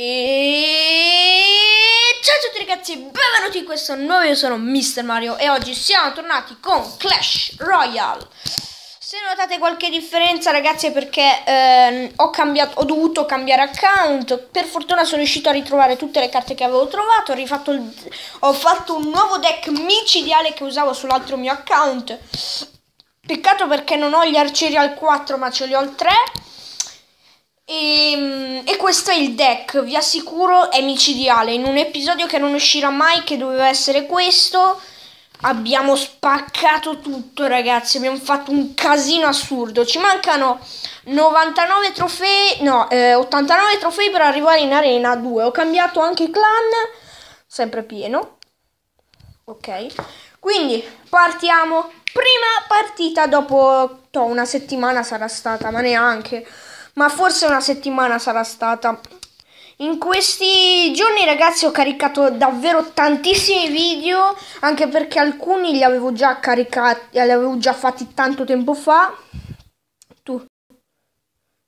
E ciao a tutti ragazzi, benvenuti in questo nuovo io sono Mr. Mario e oggi siamo tornati con Clash Royale. Se notate qualche differenza ragazzi è perché ehm, ho, cambiato, ho dovuto cambiare account, per fortuna sono riuscito a ritrovare tutte le carte che avevo trovato, ho, il, ho fatto un nuovo deck micidiale che usavo sull'altro mio account. Peccato perché non ho gli arcieri al 4 ma ce li ho al 3 e, ehm, e, questo è il deck, vi assicuro è micidiale. In un episodio che non uscirà mai, che doveva essere questo, abbiamo spaccato tutto, ragazzi. Abbiamo fatto un casino assurdo. Ci mancano 99 trofei, no, eh, 89 trofei per arrivare in arena 2. Ho cambiato anche clan, sempre pieno. Ok, quindi partiamo. Prima partita dopo to, una settimana sarà stata, ma neanche ma forse una settimana sarà stata. In questi giorni ragazzi ho caricato davvero tantissimi video, anche perché alcuni li avevo già caricati, li avevo già fatti tanto tempo fa. Tu,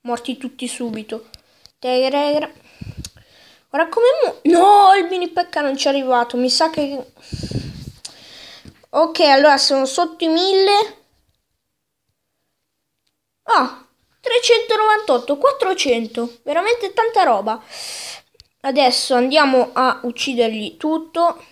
morti tutti subito. Tegra. Ora come... Mu- no, il mini pecca non ci è arrivato, mi sa che... Ok, allora sono sotto i mille. Ah, 398, 400, veramente tanta roba. Adesso andiamo a uccidergli tutto.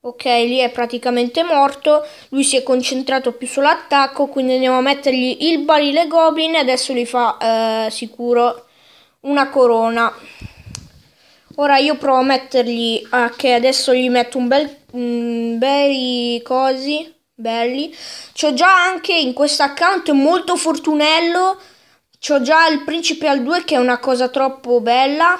Ok, lì è praticamente morto. Lui si è concentrato più sull'attacco, quindi andiamo a mettergli il barile goblin e adesso gli fa eh, sicuro una corona. Ora io provo a mettergli, ah, che adesso gli metto un bel, un bel cosi belli. C'ho già anche in questo account molto fortunello. C'ho già il principe al 2 che è una cosa troppo bella.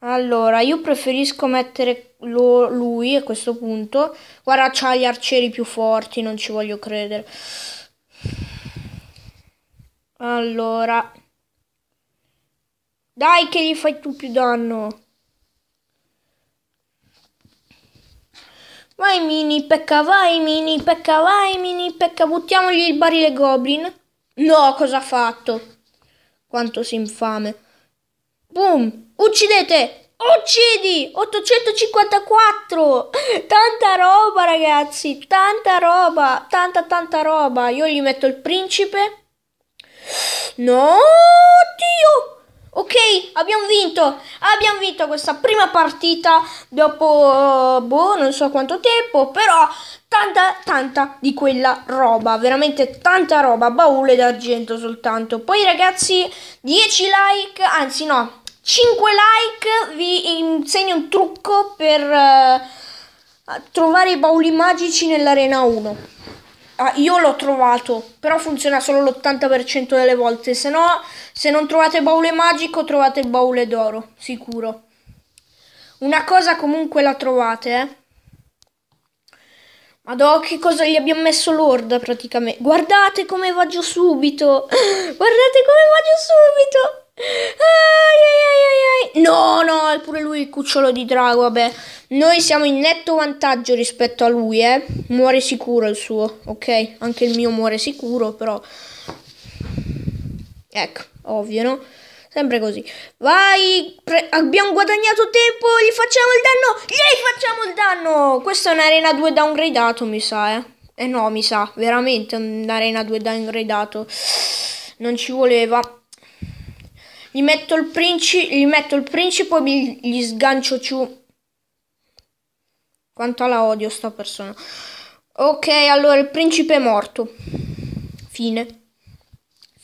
Allora, io preferisco mettere lo, lui a questo punto. Guarda, c'ha gli arcieri più forti, non ci voglio credere. Allora. Dai che gli fai tu più danno. Vai Mini Pecca, vai Mini Pecca, vai Mini Pecca, buttiamogli il barile goblin. No, cosa ha fatto? Quanto si infame. Boom! Uccidete! Uccidi! 854! Tanta roba, ragazzi! Tanta roba! Tanta, tanta roba! Io gli metto il principe. No, Dio! Ok, abbiamo vinto! Abbiamo vinto questa prima partita dopo, eh, boh, non so quanto tempo, però tanta, tanta di quella roba, veramente tanta roba, baule d'argento soltanto. Poi ragazzi, 10 like, anzi no, 5 like, vi insegno un trucco per uh, trovare i bauli magici nell'arena 1. Ah, io l'ho trovato, però funziona solo l'80% delle volte, se no se non trovate baule magico, trovate il baule d'oro, sicuro. Una cosa comunque la trovate, eh. Madò, che cosa gli abbiamo messo Lord praticamente. Guardate come va giù subito. Guardate come va giù subito. Ai, ai, ai, no, no, è pure lui il cucciolo di drago. Vabbè, noi siamo in netto vantaggio rispetto a lui, eh. Muore sicuro il suo, ok? Anche il mio muore sicuro, però Ecco, ovvio, no? Sempre così. Vai, pre- abbiamo guadagnato tempo, gli facciamo il danno, gli facciamo il danno! Questa è un'arena 2 downgradato, mi sa, eh. Eh no, mi sa, veramente un'arena 2 downgradato. Non ci voleva. Gli metto il principe, gli metto il principe e gli sgancio ciù. Quanto la odio sta persona. Ok, allora il principe è morto. Fine.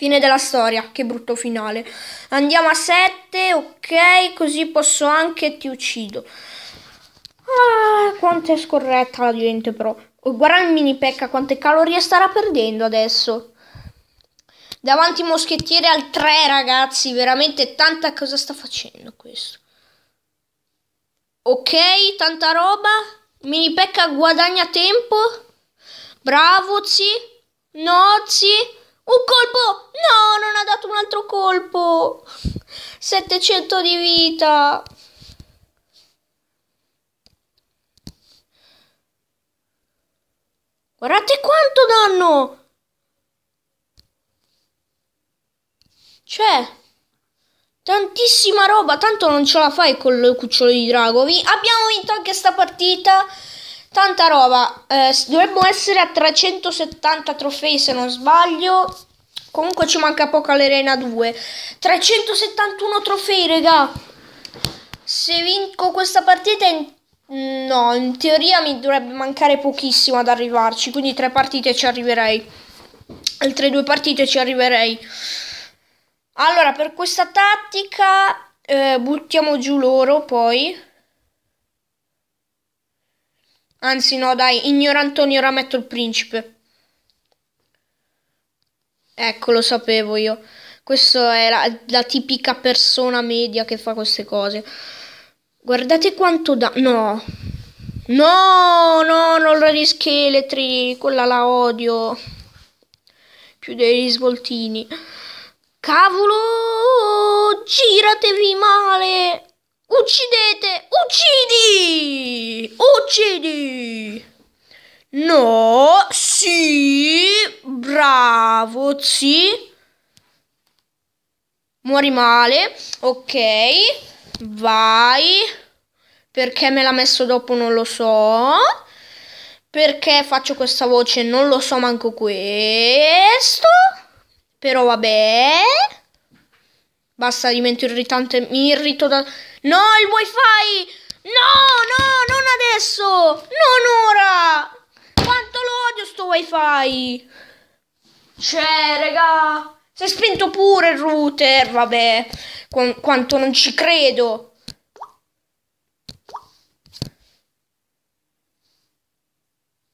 Fine della storia, che brutto finale. Andiamo a 7, ok, così posso anche ti uccido. Ah, quanto è scorretta la gente però. guarda il mini pecca quante calorie starà perdendo adesso. Davanti moschettiere al 3 ragazzi, veramente tanta cosa sta facendo questo. Ok, tanta roba. Mini pecca guadagna tempo. Bravo, zi. No, zi. Un colpo! No, non ha dato un altro colpo! 700 di vita! Guardate quanto danno! Cioè, tantissima roba, tanto non ce la fai con il cucciolo di drago. Vi abbiamo vinto anche sta partita. Tanta roba. Eh, dovremmo essere a 370 trofei se non sbaglio. Comunque ci manca poco all'Arena 2. 371 trofei, raga. Se vinco questa partita in... No, in teoria mi dovrebbe mancare pochissimo ad arrivarci, quindi tre partite ci arriverei. Altre due partite ci arriverei. Allora, per questa tattica eh, buttiamo giù loro poi. Anzi, no, dai, ignorantoni, ora metto il principe. Ecco, lo sapevo io. Questa è la, la, tipica persona media che fa queste cose. Guardate quanto da... No! No, no, non la di scheletri, quella la odio. Più dei risvoltini. Cavolo! Giratevi male! Uccidete! Uccidi! Uccidi! No, sì, bravo, sì. Muori male, ok, vai. Perché me l'ha messo dopo non lo so. Perché faccio questa voce non lo so manco questo. Però vabbè. Basta, divento irritante. Mi irrito da. No, il wifi! No, no, non adesso! Non ora! Quanto lo odio sto wifi! Cioè, raga! Si è spento pure il router, vabbè. Qu- quanto non ci credo.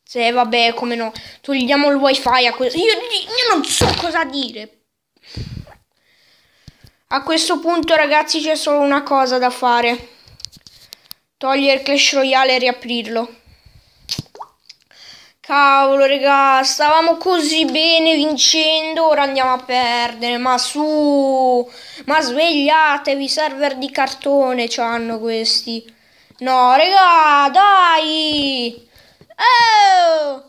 Se sì, vabbè, come no. Togliamo il wifi a questo. Io, io non so cosa dire. A questo punto ragazzi c'è solo una cosa da fare. Togliere Clash Royale e riaprirlo. Cavolo regà, stavamo così bene vincendo, ora andiamo a perdere, ma su, ma svegliatevi, server di cartone ci hanno questi. No regà, dai! Oh!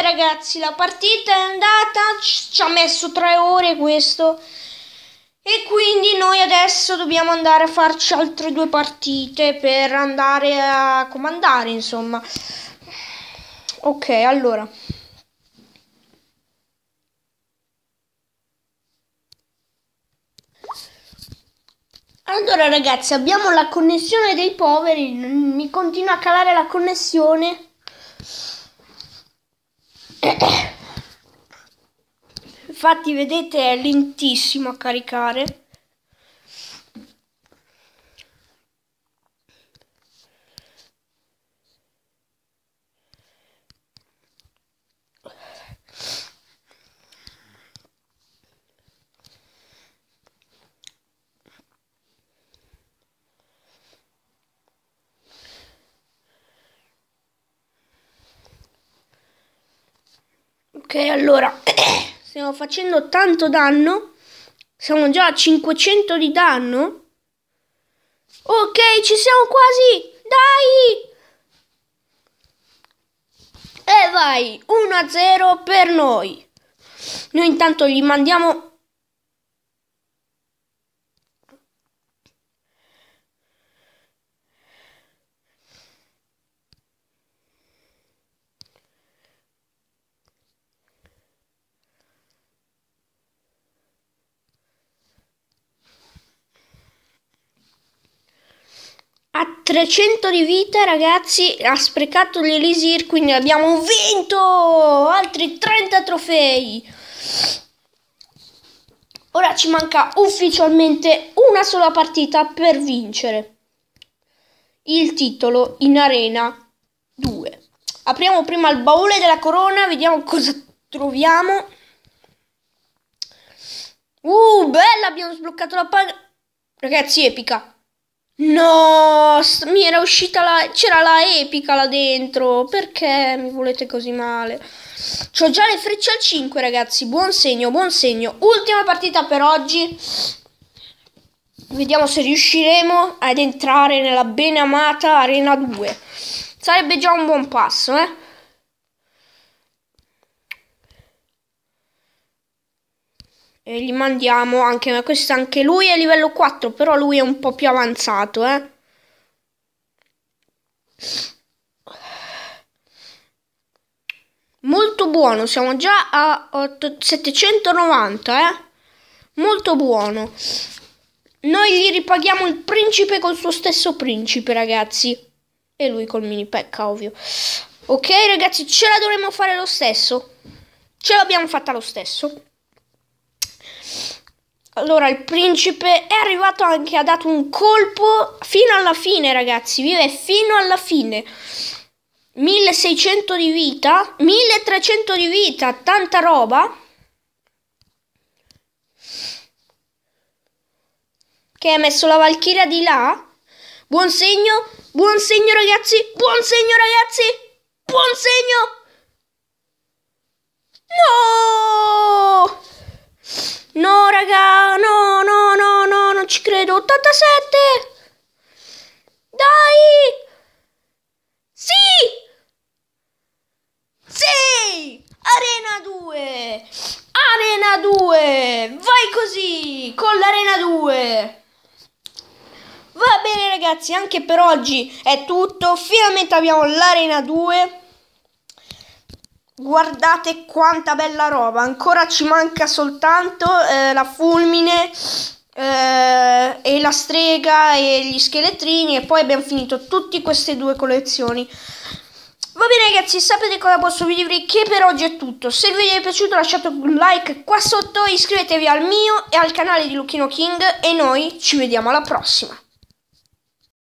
niente ragazzi, la partita è andata, ci ha messo tre ore questo. E quindi noi adesso dobbiamo andare a farci altre due partite per andare a comandare, insomma. Ok, allora. Allora ragazzi, abbiamo la connessione dei poveri, mi continua a calare la connessione. Infatti vedete è lentissimo a caricare. Ok, allora Stiamo facendo tanto danno. Siamo già a 500 di danno. Ok, ci siamo quasi. Dai! E vai, 1-0 per noi. Noi intanto gli mandiamo 300 di vita ragazzi ha sprecato l'elisir quindi abbiamo vinto altri 30 trofei ora ci manca ufficialmente una sola partita per vincere il titolo in arena 2 apriamo prima il baule della corona vediamo cosa troviamo uh bella abbiamo sbloccato la palla. ragazzi epica No, mi era uscita la... c'era la epica là dentro, perché mi volete così male? C'ho già le frecce al 5 ragazzi, buon segno, buon segno. Ultima partita per oggi. Vediamo se riusciremo ad entrare nella ben amata Arena 2. Sarebbe già un buon passo, eh? E gli mandiamo anche questo anche lui è livello 4, però lui è un po' più avanzato, eh. Molto buono, siamo già a 8, 790, eh. Molto buono. Noi gli ripaghiamo il principe col suo stesso principe, ragazzi. E lui col mini pecca, ovvio. Ok, ragazzi, ce la dovremmo fare lo stesso. Ce l'abbiamo fatta lo stesso. Allora, il principe è arrivato anche, ha dato un colpo fino alla fine, ragazzi. Vive fino alla fine. 1600 di vita, 1300 di vita, tanta roba. Che ha messo la Valchiria di là. Buon segno, buon segno ragazzi, buon segno ragazzi, buon segno. No! No, raga, no, no, no, no, non ci credo. 87! Dai! Sì! Sì! Arena 2! Arena 2! Vai così! Con l'Arena 2! Va bene ragazzi, anche per oggi è tutto. Finalmente abbiamo l'Arena 2 guardate quanta bella roba ancora ci manca soltanto eh, la fulmine eh, e la strega e gli scheletrini e poi abbiamo finito tutte queste due collezioni Va bene ragazzi, sapete cosa posso dirvi che per oggi è tutto. Se il video vi è piaciuto lasciate un like qua sotto, iscrivetevi al mio e al canale di Luchino King e noi ci vediamo alla prossima.